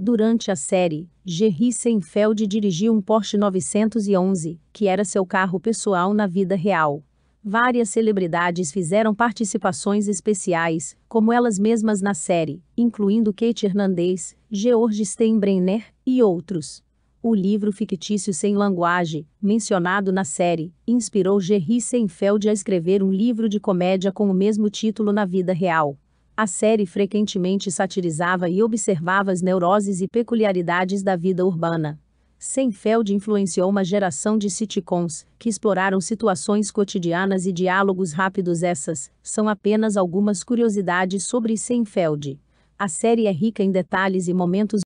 Durante a série, Jerry Seinfeld dirigiu um Porsche 911, que era seu carro pessoal na vida real. Várias celebridades fizeram participações especiais, como elas mesmas na série, incluindo Kate Hernandez, George Steinbrenner e outros. O livro fictício Sem linguagem, mencionado na série, inspirou Jerry Seinfeld a escrever um livro de comédia com o mesmo título na vida real. A série frequentemente satirizava e observava as neuroses e peculiaridades da vida urbana. Seinfeld influenciou uma geração de sitcoms, que exploraram situações cotidianas e diálogos rápidos. Essas são apenas algumas curiosidades sobre Seinfeld. A série é rica em detalhes e momentos